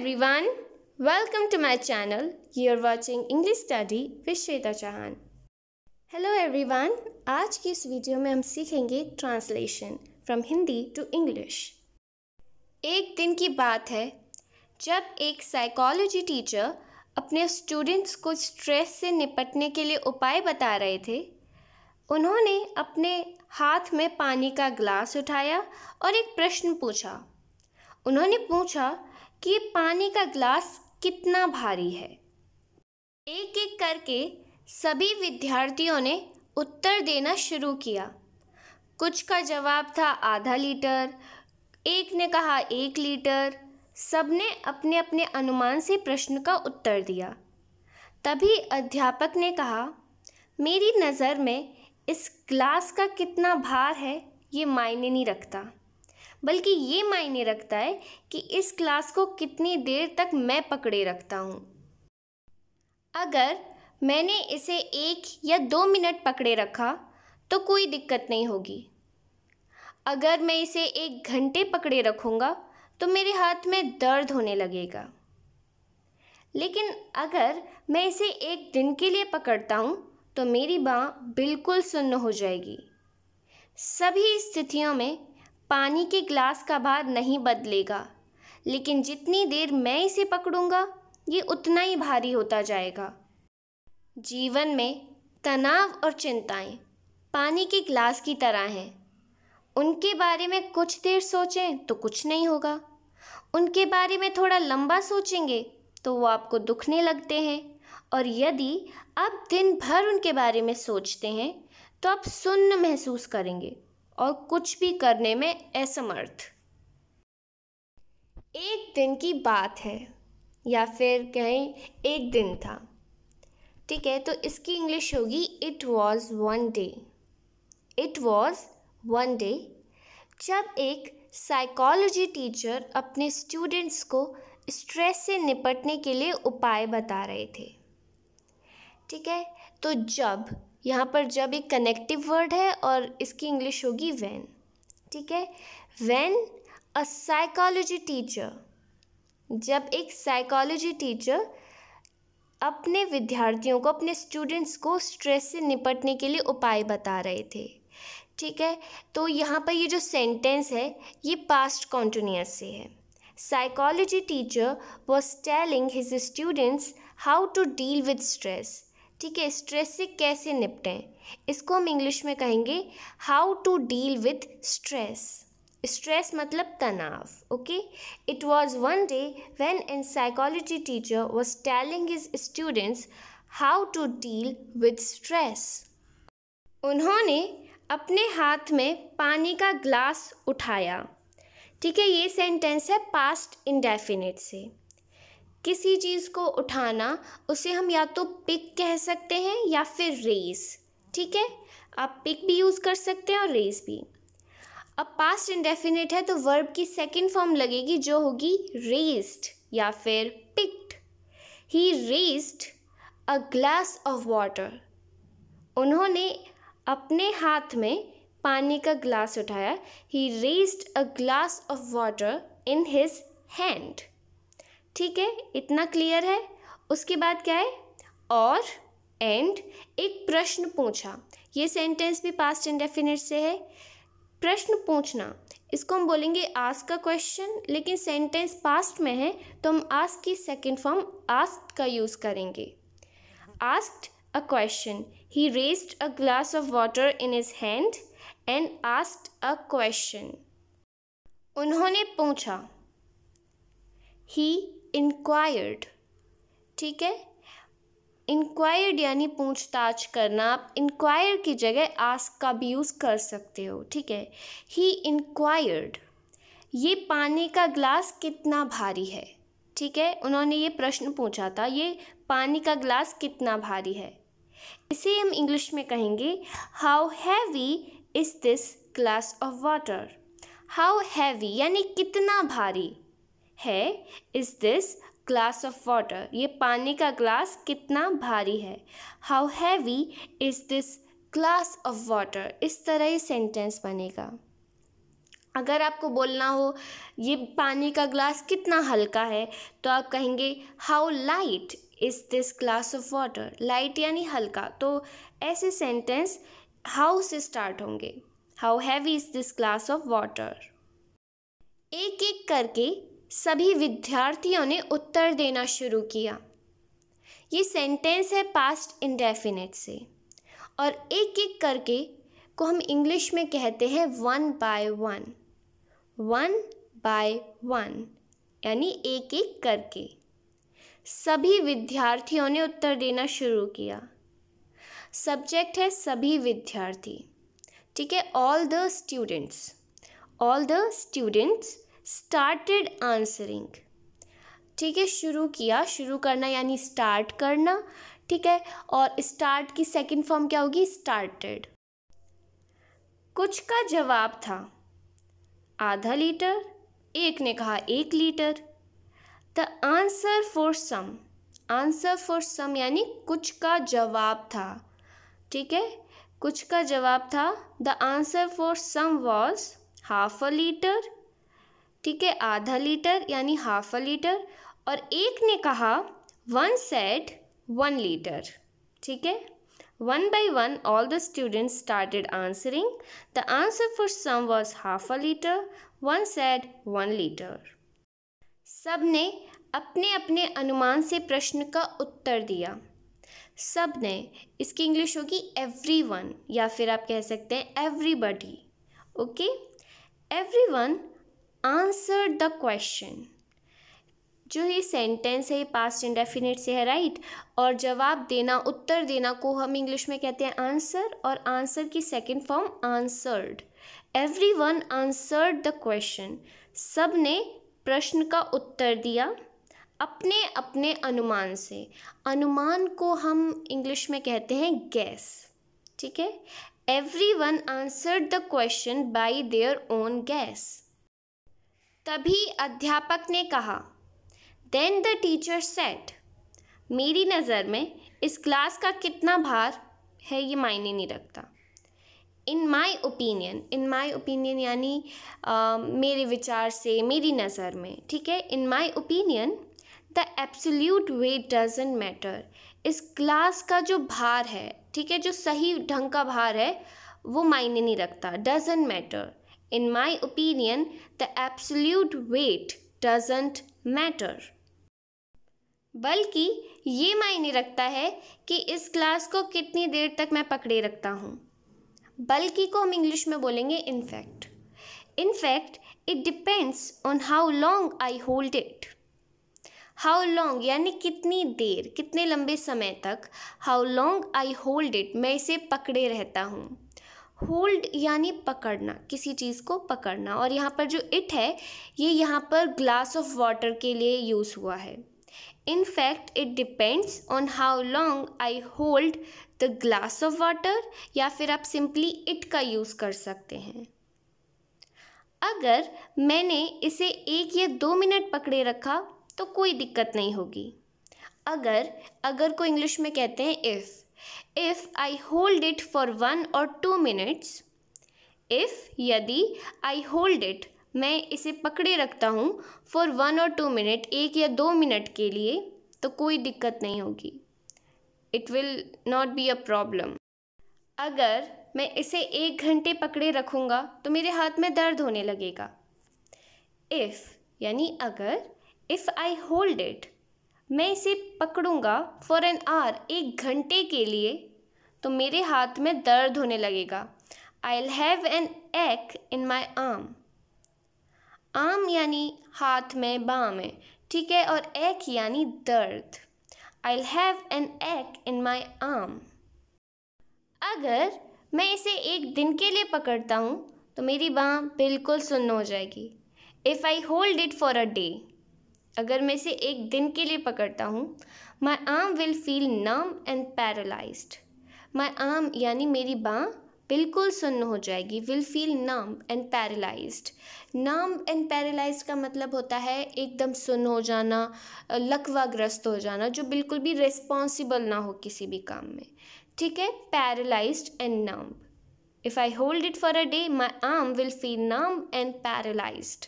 everyone. Welcome to my channel. You're watching English Study with Shweta Chauhan hello everyone. आज की इस video में हम सीखेंगे translation from Hindi to English एक दिन की बात है जब एक साइकोलॉजी टीचर अपने स्टूडेंट्स को स्ट्रेस से निपटने के लिए उपाय बता रहे थे उन्होंने अपने हाथ में पानी का ग्लास उठाया और एक प्रश्न पूछा उन्होंने पूछा कि पानी का ग्लास कितना भारी है एक एक करके सभी विद्यार्थियों ने उत्तर देना शुरू किया कुछ का जवाब था आधा लीटर एक ने कहा एक लीटर सबने अपने अपने अनुमान से प्रश्न का उत्तर दिया तभी अध्यापक ने कहा मेरी नज़र में इस ग्लास का कितना भार है ये मायने नहीं रखता बल्कि ये मायने रखता है कि इस क्लास को कितनी देर तक मैं पकड़े रखता हूँ अगर मैंने इसे एक या दो मिनट पकड़े रखा तो कोई दिक्कत नहीं होगी अगर मैं इसे एक घंटे पकड़े रखूँगा तो मेरे हाथ में दर्द होने लगेगा लेकिन अगर मैं इसे एक दिन के लिए पकड़ता हूँ तो मेरी बाँ बिल्कुल सुन्न हो जाएगी सभी स्थितियों में पानी के ग्लास का भार नहीं बदलेगा लेकिन जितनी देर मैं इसे पकड़ूंगा ये उतना ही भारी होता जाएगा जीवन में तनाव और चिंताएं पानी के ग्लास की तरह हैं उनके बारे में कुछ देर सोचें तो कुछ नहीं होगा उनके बारे में थोड़ा लंबा सोचेंगे तो वो आपको दुखने लगते हैं और यदि आप दिन भर उनके बारे में सोचते हैं तो आप सुन्न महसूस करेंगे और कुछ भी करने में असमर्थ एक दिन की बात है या फिर कहें एक दिन था ठीक है तो इसकी इंग्लिश होगी it was one day it was one day जब एक साइकोलॉजी टीचर अपने स्टूडेंट्स को स्ट्रेस से निपटने के लिए उपाय बता रहे थे ठीक है तो जब यहाँ पर जब एक कनेक्टिव वर्ड है और इसकी इंग्लिश होगी वैन ठीक है वैन अ साइकोलॉजी टीचर जब एक साइकोलॉजी टीचर अपने विद्यार्थियों को अपने स्टूडेंट्स को स्ट्रेस से निपटने के लिए उपाय बता रहे थे ठीक है तो यहाँ पर ये जो सेंटेंस है ये पास्ट कॉन्टिन्यूस से है psychology teacher was telling his students how to deal with stress ठीक है स्ट्रेस से कैसे निपटें इसको हम इंग्लिश में कहेंगे how to deal with stress stress मतलब तनाव okay it was one day when an psychology teacher was telling his students how to deal with stress उन्होंने अपने हाथ में पानी का ग्लास उठाया ठीक है ये सेंटेंस है पास्ट इंडेफिनेट से किसी चीज़ को उठाना उसे हम या तो पिक कह सकते हैं या फिर रेस ठीक है आप पिक भी यूज़ कर सकते हैं और रेस भी अब पास्ट इंडेफिनेट है तो वर्ब की सेकेंड फॉर्म लगेगी जो होगी रेस्ड या फिर picked he raised a glass of water उन्होंने अपने हाथ में पानी का ग्लास उठाया he raised a glass of water in his hand ठीक है इतना क्लियर है उसके बाद क्या है और एंड एक प्रश्न पूछा ये सेंटेंस भी पास्ट इंडेफिनेट से है प्रश्न पूछना इसको हम बोलेंगे आस्क का क्वेश्चन लेकिन सेंटेंस पास्ट में है तो हम आस्क की सेकेंड फॉर्म आस्क का यूज़ करेंगे asked a question he raised a glass of water in his hand and asked a question उन्होंने पूछा ही इंक्वायर्ड ठीक है इंक्वायर्ड यानी पूछताछ करना आप इंक्वायर की जगह आस्क का भी यूज़ कर सकते हो ठीक है ही इंक्वायर्ड ये पानी का ग्लास कितना भारी है ठीक है उन्होंने ये प्रश्न पूछा था ये पानी का ग्लास कितना भारी है इसे हम इंग्लिश में कहेंगे how heavy is this glass of water how heavy यानी कितना भारी है is this glass of water ये पानी का ग्लास कितना भारी है how heavy is this glass of water इस तरह ही सेंटेंस बनेगा अगर आपको बोलना हो ये पानी का ग्लास कितना हल्का है तो आप कहेंगे how light is this glass of water light यानी हल्का तो ऐसे सेंटेंस हाउ से स्टार्ट होंगे how heavy is this glass of water एक एक करके सभी विद्यार्थियों ने उत्तर देना शुरू किया ये सेंटेंस है पास्ट इंडेफिनेट से और एक एक करके को हम इंग्लिश में कहते हैं one by one one by one यानी एक एक करके सभी विद्यार्थियों ने उत्तर देना शुरू किया सब्जेक्ट है सभी विद्यार्थी ठीक है all the students all the students started answering ठीक है शुरू किया शुरू करना यानी स्टार्ट करना ठीक है और स्टार्ट की सेकंड फॉर्म क्या होगी स्टार्टेड कुछ का जवाब था आधा लीटर एक ने कहा एक litre the answer for some answer for some यानी कुछ का जवाब था ठीक है कुछ का जवाब था the answer for some was half a litre ठीक है आधा लीटर यानी हाफ अ लीटर और एक ने कहा वन सेट वन लीटर ठीक है one by one all the student started answering the answer for some was half a litre one said one litre सब ने अपने अपने अनुमान से प्रश्न का उत्तर दिया सब ने इसकी इंग्लिश होगी एवरी वन या फिर आप कह सकते हैं everybody okay everyone answer the question जो ये सेंटेंस है ये पास्ट इंडेफिनेट से है राइट और जवाब देना उत्तर देना को हम इंग्लिश में कहते हैं आंसर और आंसर की second form answered everyone answered the question सब ने प्रश्न का उत्तर दिया अपने अपने अनुमान से अनुमान को हम इंग्लिश में कहते हैं गैस ठीक है everyone answered the question by their own guess तभी अध्यापक ने कहा देन द टीचर सेट मेरी नज़र में इस क्लास का कितना भार है ये मायने नहीं रखता इन my opinion in my opinion यानी मेरे विचार से मेरी नज़र में ठीक है in my opinion the absolute weight doesn't matter इस क्लास का जो भार है ठीक है जो सही ढंग का भार है वो मायने नहीं रखता doesn't matter In my opinion, the absolute weight doesn't matter. बल्कि ये मायने रखता है कि इस क्लास को कितनी देर तक मैं पकड़े रखता हूँ बल्कि को हम इंग्लिश में बोलेंगे in fact in fact it depends on how long I hold it how long यानी कितनी देर कितने लंबे समय तक how long I hold it मैं इसे पकड़े रहता हूँ होल्ड यानी पकड़ना किसी चीज़ को पकड़ना और यहाँ पर जो इट है ये यहाँ पर ग्लास ऑफ वाटर के लिए यूज़ हुआ है in fact it depends on how long I hold the glass of water या फिर आप सिंपली इट का यूज़ कर सकते हैं अगर मैंने इसे एक या दो मिनट पकड़े रखा तो कोई दिक्कत नहीं होगी अगर अगर को इंग्लिश में कहते हैं if if I hold it for one or two minutes if यदि आई होल्ड इट मैं इसे पकड़े रखता हूँ for one or two minute एक या दो मिनट के लिए तो कोई दिक्कत नहीं होगी it will not be a problem अगर मैं इसे एक घंटे पकड़े रखूँगा तो मेरे हाथ में दर्द होने लगेगा इफ़ यानी अगर इफ़ आई होल्ड इट मैं इसे पकड़ूँगा फॉर एन आर एक घंटे के लिए तो मेरे हाथ में दर्द होने लगेगा आई एल हैव एन एक इन माई आर्म आम यानी हाथ में बाँ में ठीक है और एक यानी दर्द आई एल हैव एन एक इन माई आर्म अगर मैं इसे एक दिन के लिए पकड़ता हूँ तो मेरी बाँ बिल्कुल सुन्न हो जाएगी if I hold it for a day अगर मैं इसे एक दिन के लिए पकड़ता हूँ my arm will feel numb and paralyse my arm यानी मेरी बाँ बिल्कुल सुन्न हो जाएगी will feel numb and paralyse numb and paralyse का मतलब होता है एकदम सुन्न हो जाना लकवाग्रस्त हो जाना जो बिल्कुल भी रिस्पॉन्सिबल ना हो किसी भी काम में ठीक है paralyse and numb if I hold it for a day my arm will feel numb and paralysed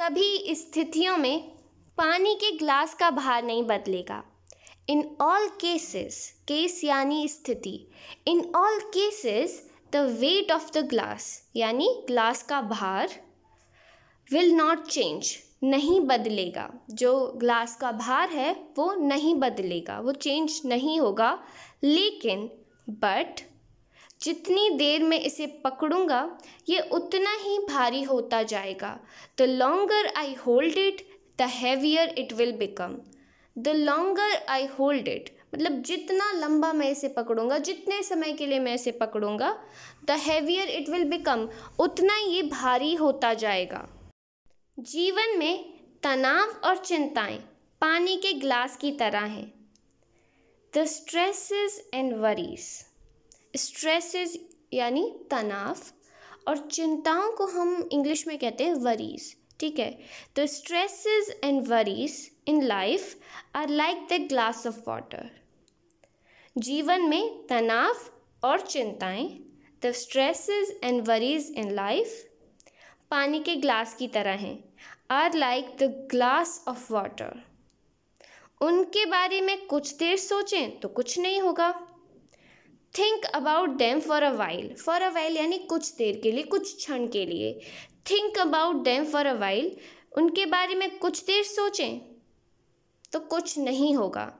सभी स्थितियों में पानी के ग्लास का भार नहीं बदलेगा इन ऑल केसेस केस यानी स्थिति in all cases the weight of the glass यानी ग्लास का भार विल नॉट चेंज नहीं बदलेगा जो ग्लास का भार है वो नहीं बदलेगा वो चेंज नहीं होगा लेकिन बट जितनी देर में इसे पकड़ूँगा ये उतना ही भारी होता जाएगा the longer I hold it the heavier it will become the longer I hold it मतलब जितना लंबा मैं इसे पकड़ूंगा जितने समय के लिए मैं इसे पकड़ूंगा the heavier it will become उतना ये भारी होता जाएगा जीवन में तनाव और चिंताएं पानी के ग्लास की तरह हैं the stresses and worries stresses यानी तनाव और चिंताओं को हम इंग्लिश में कहते हैं वरीज ठीक है तो stresses and worries in life are like the glass of water जीवन में तनाव और चिंताएं the stresses and worries in life पानी के ग्लास की तरह हैं are like the glass of water उनके बारे में कुछ देर सोचें तो कुछ नहीं होगा think about them for a while for a while यानी कुछ देर के लिए कुछ क्षण के लिए think about them for a while उनके बारे में कुछ देर सोचें तो कुछ नहीं होगा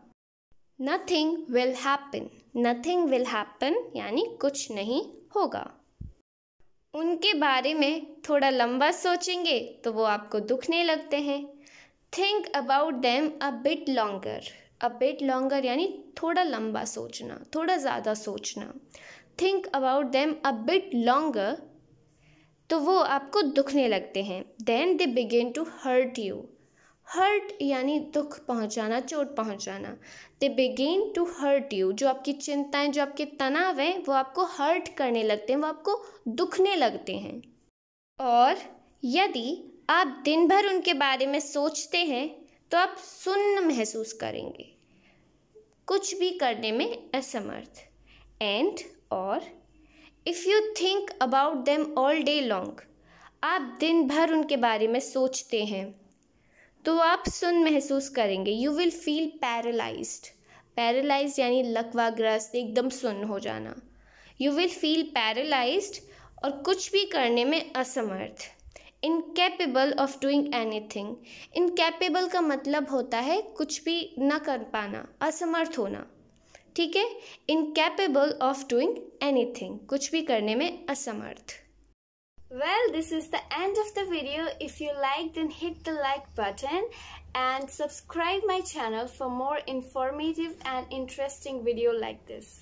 nothing will happen nothing will happen यानी कुछ नहीं होगा उनके बारे में थोड़ा लंबा सोचेंगे तो वो आपको दुखने लगते हैं think about them a bit longer a bit longer यानी थोड़ा लंबा सोचना थोड़ा ज़्यादा सोचना think about them a bit longer तो वो आपको दुखने लगते हैं then they begin to hurt you hurt यानी दुख पहुंचाना चोट पहुंचाना they begin to hurt you जो आपकी चिंताएं जो आपके तनाव हैं वो आपको हर्ट करने लगते हैं वो आपको दुखने लगते हैं और यदि आप दिन भर उनके बारे में सोचते हैं तो आप सुन्न महसूस करेंगे कुछ भी करने में असमर्थ एंड और if you think about them all day long आप दिन भर उनके बारे में सोचते हैं तो आप सुन महसूस करेंगे you will feel paralyse paralyse यानी लकवाग्रस्त एकदम सुन्न हो जाना यू विल फील पैरालाइज और कुछ भी करने में असमर्थ incapable of doing anything incapable का मतलब होता है कुछ भी ना कर पाना असमर्थ होना ठीक है incapable of doing anything कुछ भी करने में असमर्थ well this is the end of the video if you like then hit the like button and subscribe my channel for more informative and interesting video like this